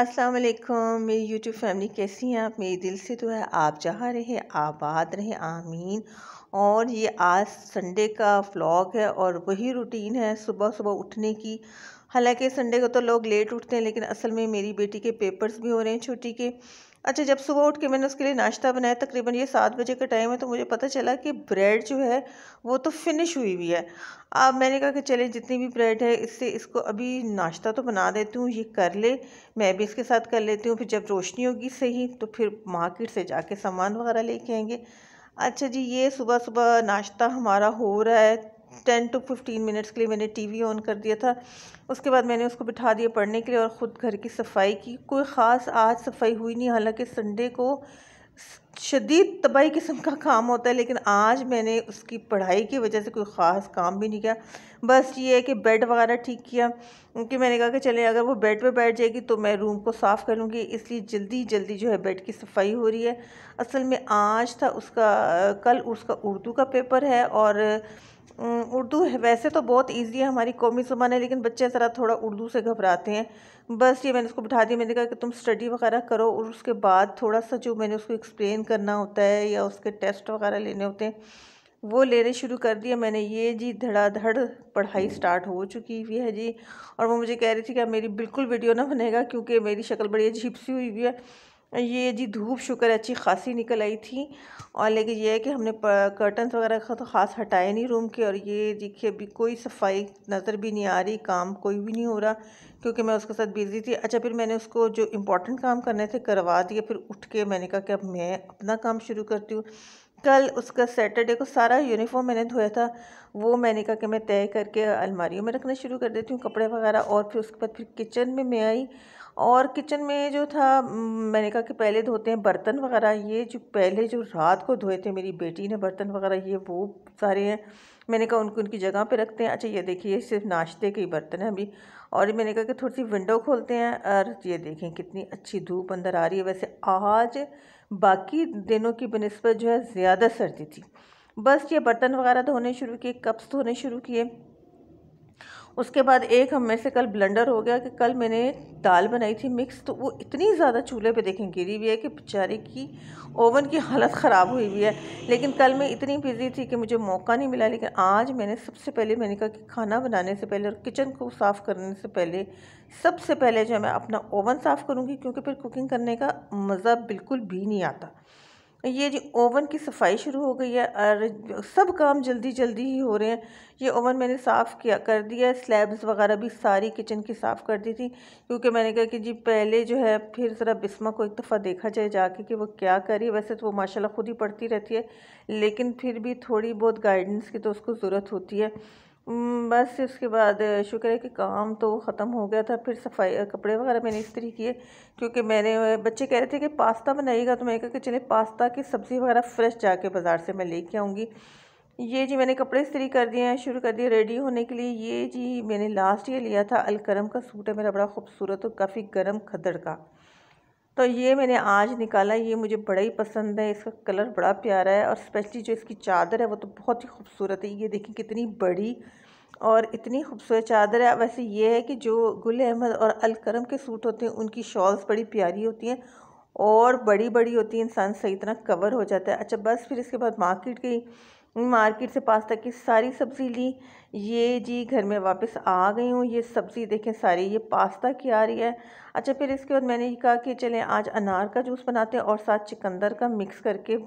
अस्सलाम वालेकुम मेरी यूट्यूब फैमिली कैसी हैं आप मेरे दिल से तो है आप जहाँ रहें आबाद रहें आमीन और ये आज संडे का व्लॉग है और वही रूटीन है सुबह सुबह उठने की हालांकि संडे को तो लोग लेट उठते हैं लेकिन असल में मेरी बेटी के पेपर्स भी हो रहे हैं छुट्टी के अच्छा जब सुबह उठ के मैंने उसके लिए नाश्ता बनाया तकरीबन ये सात बजे का टाइम है तो मुझे पता चला कि ब्रेड जो है वो तो फिनिश हुई हुई है अब मैंने कहा कि चले जितनी भी ब्रेड है इससे इसको अभी नाश्ता तो बना देती हूँ ये कर ले मैं भी इसके साथ कर लेती हूँ फिर जब रोशनी होगी सही तो फिर मार्केट से जाके सामान वगैरह लेके आएंगे अच्छा जी ये सुबह सुबह नाश्ता हमारा हो रहा है टेन टू फिफ्टीन मिनट्स के लिए मैंने टीवी ऑन कर दिया था उसके बाद मैंने उसको बिठा दिया पढ़ने के लिए और ख़ुद घर की सफाई की कोई ख़ास आज सफाई हुई नहीं हालांकि संडे को शदीद तबाही किस्म का काम होता है लेकिन आज मैंने उसकी पढ़ाई की वजह से कोई ख़ास काम भी नहीं किया बस ये है कि बेड वगैरह ठीक किया कि मैंने कहा कि चले अगर वो बेड पे बैठ जाएगी तो मैं रूम को साफ़ कर लूँगी इसलिए जल्दी जल्दी जो है बेड की सफाई हो रही है असल में आज था उसका कल उसका उर्दू का पेपर है और उर्दू है वैसे तो बहुत इजी है हमारी कौमी ज़ुबान है लेकिन बच्चे ज़रा थोड़ा उर्दू से घबराते हैं बस ये मैंने उसको बिठा दिया मैंने कहा कि तुम स्टडी वगैरह करो और उसके बाद थोड़ा सा जो मैंने उसको एक्सप्लेन करना होता है या उसके टेस्ट वगैरह लेने होते हैं वो लेने शुरू कर दिया मैंने ये जी धड़ाधड़ पढ़ाई स्टार्ट हो चुकी हुई है जी और वो मुझे कह रही थी कि मेरी बिल्कुल वीडियो ना बनेगा क्योंकि मेरी शक्ल बड़ी अजीब सी हुई हुई है ये जी धूप शुक्र अच्छी खासी निकल आई थी और लेकिन ये है कि हमने कर्टन्स वगैरह का तो ख़ास हटाए नहीं रूम के और ये देखिए अभी कोई सफाई नज़र भी नहीं आ रही काम कोई भी नहीं हो रहा क्योंकि मैं उसके साथ बिज़ी थी अच्छा फिर मैंने उसको जो इम्पोर्टेंट काम करने थे करवा दिए फिर उठ के मैंने कहा कि अब मैं अपना काम शुरू करती हूँ कल उसका सैटरडे को सारा यूनिफॉर्म मैंने धोया था वो मैंने कहा कि मैं तय करके अलमारियों में रखना शुरू कर देती हूँ कपड़े वगैरह और फिर उसके बाद फिर किचन में मैं आई और किचन में जो था मैंने कहा कि पहले धोते हैं बर्तन वगैरह ये जो पहले जो रात को धोए थे मेरी बेटी ने बर्तन वगैरह ये वो सारे हैं मैंने कहा उनको उनकी जगह पे रखते हैं अच्छा ये देखिए सिर्फ नाश्ते के ही बर्तन हैं अभी और मैंने कहा कि थोड़ी सी विंडो खोलते हैं और ये देखें कितनी अच्छी धूप अंदर आ रही है वैसे आज बाकी दिनों की बनस्बत जो है ज़्यादा सर्दी थी बस ये बर्तन वगैरह धोने शुरू किए कप्स धोने शुरू किए उसके बाद एक हम में से कल ब्लेंडर हो गया कि कल मैंने दाल बनाई थी मिक्स तो वो इतनी ज़्यादा चूल्हे पे देखें गिरी हुई है कि बेचारे की ओवन की हालत ख़राब हुई हुई है लेकिन कल मैं इतनी बिज़ी थी कि मुझे मौका नहीं मिला लेकिन आज मैंने सबसे पहले मैंने कहा कि खाना बनाने से पहले और किचन को साफ़ करने से पहले सबसे पहले जो मैं अपना ओवन साफ़ करूँगी क्योंकि फिर कुकिंग करने का मज़ा बिल्कुल भी नहीं आता ये जी ओवन की सफाई शुरू हो गई है और सब काम जल्दी जल्दी ही हो रहे हैं ये ओवन मैंने साफ़ किया कर दिया है स्लैब्स वगैरह भी सारी किचन की साफ़ कर दी थी क्योंकि मैंने कहा कि जी पहले जो है फिर ज़रा बिस्मा को एक दफ़ा देखा जाए जाके कि वो क्या करी वैसे तो वो माशाल्लाह खुद ही पढ़ती रहती है लेकिन फिर भी थोड़ी बहुत गाइडेंस की तो उसको ज़रूरत होती है बस उसके बाद शुक्र है कि काम तो ख़त्म हो गया था फिर सफाई कपड़े वगैरह मैंने इस्त्री किए क्योंकि मैंने बच्चे कह रहे थे कि पास्ता बनाइएगा तो मैंने कहा कि चले पास्ता की सब्ज़ी वगैरह फ्रेश जाके बाज़ार से मैं लेके आऊँगी ये जी मैंने कपड़े इस्त्री कर दिए हैं शुरू कर दिए रेडी होने के लिए ये जी मैंने लास्ट ये लिया था अलकरम का सूट है मेरा बड़ा खूबसूरत और काफ़ी गर्म खदड़ का तो ये मैंने आज निकाला ये मुझे बड़ा ही पसंद है इसका कलर बड़ा प्यारा है और स्पेशली जो इसकी चादर है वो तो बहुत ही खूबसूरत है ये देखिए कितनी बड़ी और इतनी खूबसूरत चादर है वैसे ये है कि जो गुल अहमद और अलकरम के सूट होते हैं उनकी शॉल्स बड़ी प्यारी होती हैं और बड़ी बड़ी होती है इंसान सही तरह कवर हो जाता है अच्छा बस फिर इसके बाद मार्केट गई मार्केट से पास्ता की सारी सब्ज़ी ली ये जी घर में वापस आ गई हूँ ये सब्ज़ी देखें सारी ये पास्ता की आ रही है अच्छा फिर इसके बाद मैंने ये कहा कि चलें आज अनार का जूस बनाते हैं और साथ चिकंदर का मिक्स करके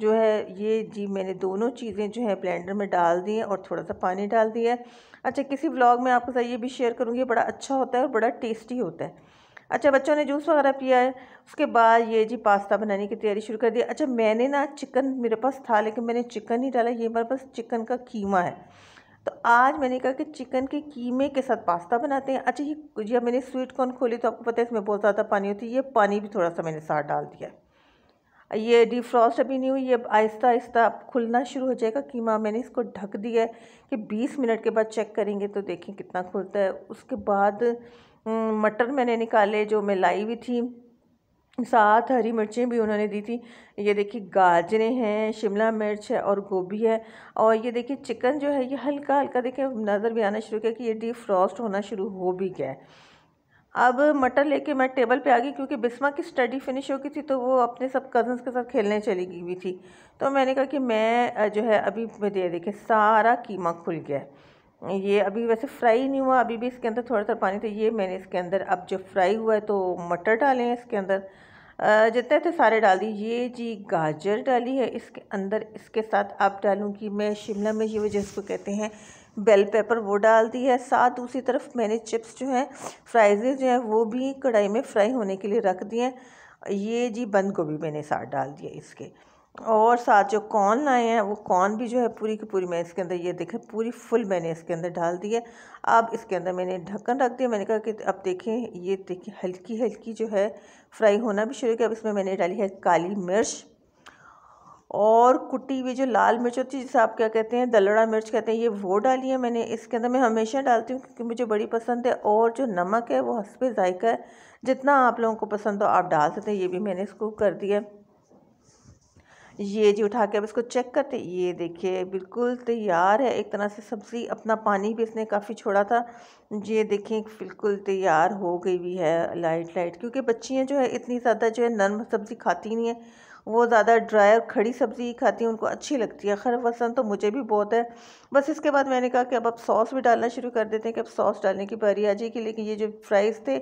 जो है ये जी मैंने दोनों चीज़ें जो है ब्लेंडर में डाल दी हैं और थोड़ा सा पानी डाल दिया है अच्छा किसी ब्लॉग में आपके साथ ये भी शेयर करूँगी बड़ा अच्छा होता है और बड़ा टेस्टी होता है अच्छा बच्चों ने जूस वगैरह पिया है उसके बाद ये जी पास्ता बनाने की तैयारी शुरू कर दी अच्छा मैंने ना चिकन मेरे पास था लेकिन मैंने चिकन नहीं डाला ये मेरे पास चिकन का कीमा है तो आज मैंने कहा कि चिकन के कीमे के साथ पास्ता बनाते हैं अच्छा ये जब मैंने स्वीट कॉर्न खोली तो आपको पता है इसमें बहुत ज़्यादा पानी होती है ये पानी भी थोड़ा सा मैंने साथ डाल दिया ये डिफ्रॉस्ट अभी नहीं हुई ये आहिस्ता आहिस्ता अब खुलना शुरू हो जाएगा कीमा मैंने इसको ढक दिया है कि 20 मिनट के बाद चेक करेंगे तो देखें कितना खुलता है उसके बाद हम्म, मटर मैंने निकाले जो मैं लाई हुई थी साथ हरी मिर्चें भी उन्होंने दी थी ये देखिए गाजरें हैं शिमला मिर्च है और गोभी है और ये देखिए चिकन जो है ये हल्का हल्का देखिए नज़र भी आना शुरू किया कि ये डीप फ्रॉस्ट होना शुरू हो भी गया है अब मटर लेके मैं टेबल पे आ गई क्योंकि बिस्मा की स्टडी फिनिश हो गई थी तो वो अपने सब कज़न्स के साथ खेलने चली गई हुई थी तो मैंने कहा कि मैं जो है अभी दे देखे सारा कीमा खुल गया है ये अभी वैसे फ्राई नहीं हुआ अभी भी इसके अंदर थोड़ा सा पानी तो ये मैंने इसके अंदर अब जब फ्राई हुआ है तो मटर डाले हैं इसके अंदर जितने थे सारे डाल दी ये जी गाजर डाली है इसके अंदर इसके साथ आप डालूंगी मैं शिमला में ये वो जिसको कहते हैं बेल पेपर वो डाल दी है साथ दूसरी तरफ मैंने चिप्स जो हैं फ्राइजेज जो हैं वो भी कढ़ाई में फ्राई होने के लिए रख दिए ये जी बंद गोभी मैंने साथ डाल दिया इसके और साथ जो कॉर्न लाए हैं वो कॉर्न भी जो है पूरी की पूरी मैं इसके अंदर ये देखें पूरी फुल मैंने इसके अंदर डाल दी है अब इसके अंदर मैंने ढक्कन रख दिया मैंने कहा कि अब देखें ये देखें हल्की हल्की जो है फ्राई होना भी शुरू किया अब इसमें मैंने डाली है काली मिर्च और कुटी हुई जो लाल मिर्च होती है जिसे आप क्या कहते हैं दलड़ा मिर्च कहते हैं ये वो डाली है मैंने इसके अंदर मैं हमेशा डालती हूँ क्योंकि मुझे बड़ी पसंद है और जो नमक है वो हंसपे जायका है जितना आप लोगों को पसंद हो आप डाल सकते हैं ये भी मैंने इसको कर दिया ये जी उठा के अब इसको चेक करते ये देखिए बिल्कुल तैयार है एक तरह से सब्ज़ी अपना पानी भी इसने काफ़ी छोड़ा था ये देखें बिल्कुल तैयार हो गई भी है लाइट लाइट क्योंकि बच्चियाँ जो है इतनी ज़्यादा जो है नरम सब्ज़ी खाती नहीं है वो ज़्यादा ड्राई और खड़ी सब्ज़ी ही खाती हैं उनको अच्छी लगती है खर पसंद तो मुझे भी बहुत है बस इसके बाद मैंने कहा कि अब अब सॉस भी डालना शुरू कर देते हैं कि अब सॉस डालने की बारी आ जाएगी लेकिन ये जो फ्राइज़ थे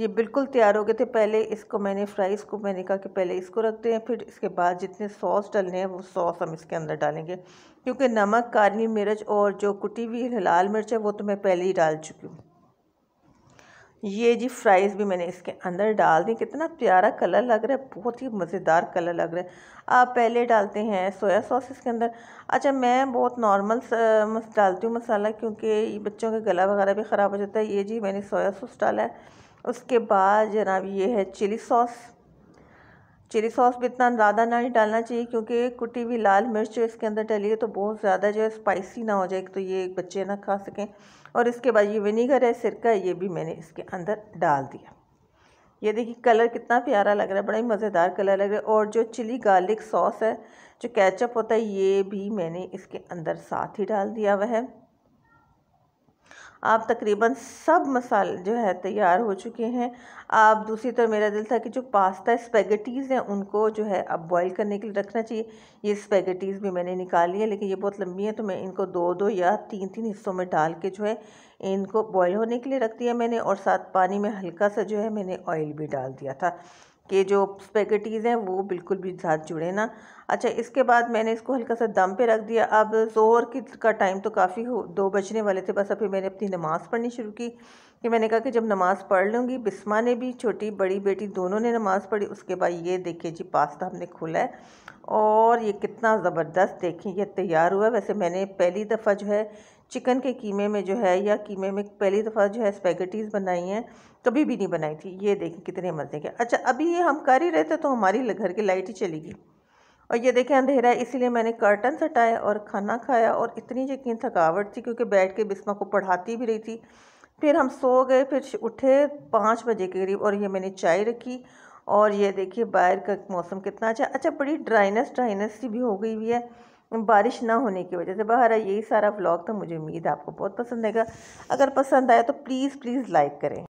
ये बिल्कुल तैयार हो गए थे पहले इसको मैंने फ्राइज़ को मैंने कहा कि पहले इसको रखते हैं फिर इसके बाद जितने सॉस डालने हैं वो सॉस हम इसके अंदर डालेंगे क्योंकि नमक काली मिर्च और जो कुटी हुई लाल मिर्च है वो तो मैं पहले ही डाल चुकी हूँ ये जी फ्राइज़ भी मैंने इसके अंदर डाल दी कितना प्यारा कलर लग रहा है बहुत ही मज़ेदार कलर लग रहा है आप पहले डालते हैं सोया सॉस इसके अंदर अच्छा मैं बहुत नॉर्मल डालती हूँ मसाला क्योंकि बच्चों का गला वगैरह भी ख़राब हो जाता है ये जी मैंने सोया सॉस डाला है उसके बाद जनाब ये है चिली सॉस चिली सॉस भी इतना ज़्यादा ना ही डालना चाहिए क्योंकि कुटी हुई लाल मिर्च जो इसके अंदर डली है तो बहुत ज़्यादा जो है स्पाइसी ना हो जाए तो ये बच्चे ना खा सकें और इसके बाद ये विनीगर है सिरका ये भी मैंने इसके अंदर डाल दिया ये देखिए कलर कितना प्यारा लग रहा है बड़ा ही मज़ेदार कलर लग रहा है और जो चिली गार्लिक सॉस है जो कैचअप होता है ये भी मैंने इसके अंदर साथ ही डाल दिया वह है आप तकरीबन सब मसाले जो है तैयार हो चुके हैं आप दूसरी तरफ मेरा दिल था कि जो पास्ता स्पेगटीज़ हैं उनको जो है अब बॉईल करने के लिए रखना चाहिए ये स्पेगटीज़ भी मैंने निकाली है लेकिन ये बहुत लंबी है तो मैं इनको दो दो या तीन तीन हिस्सों में डाल के जो है इनको बॉईल होने के लिए रख दिया मैंने और साथ पानी में हल्का सा जो है मैंने ऑयल भी डाल दिया था कि जो स्पेगेटीज़ हैं वो बिल्कुल भी साथ जुड़े ना अच्छा इसके बाद मैंने इसको हल्का सा दम पे रख दिया अब जोहर की का टाइम तो काफ़ी हो दो बजने वाले थे बस अभी मैंने अपनी नमाज़ पढ़नी शुरू की कि मैंने कहा कि जब नमाज़ पढ़ लूँगी बिस्मा ने भी छोटी बड़ी बेटी दोनों ने नमाज़ पढ़ी उसके बाद ये देखिए जी पास्ता हमने खोला है और ये कितना ज़बरदस्त देखें यह तैयार हुआ वैसे मैंने पहली दफ़ा जो है चिकन के कीमे में जो है या कीमे में पहली दफ़ा जो है स्पैगेटीज़ बनाई हैं कभी भी नहीं बनाई थी ये देखें कितने मज़े के अच्छा अभी ये हम कर ही रहे थे तो हमारी घर की लाइट ही चलेगी और ये देखें अंधेरा है इसीलिए मैंने कर्टन सटाए और खाना खाया और इतनी यकीन थकावट थी क्योंकि बैठ के बिस्मा को पढ़ाती भी रही थी फिर हम सो गए फिर उठे पाँच बजे के करीब और ये मैंने चाय रखी और ये देखिए बाहर का मौसम कितना अच्छा अच्छा बड़ी ड्राइनेस ड्राइनेस सी भी हो गई हुई है बारिश ना होने की वजह से बाहर यही सारा ब्लॉग था मुझे उम्मीद है आपको बहुत पसंद आएगा अगर पसंद आया तो प्लीज़ प्लीज़ लाइक करें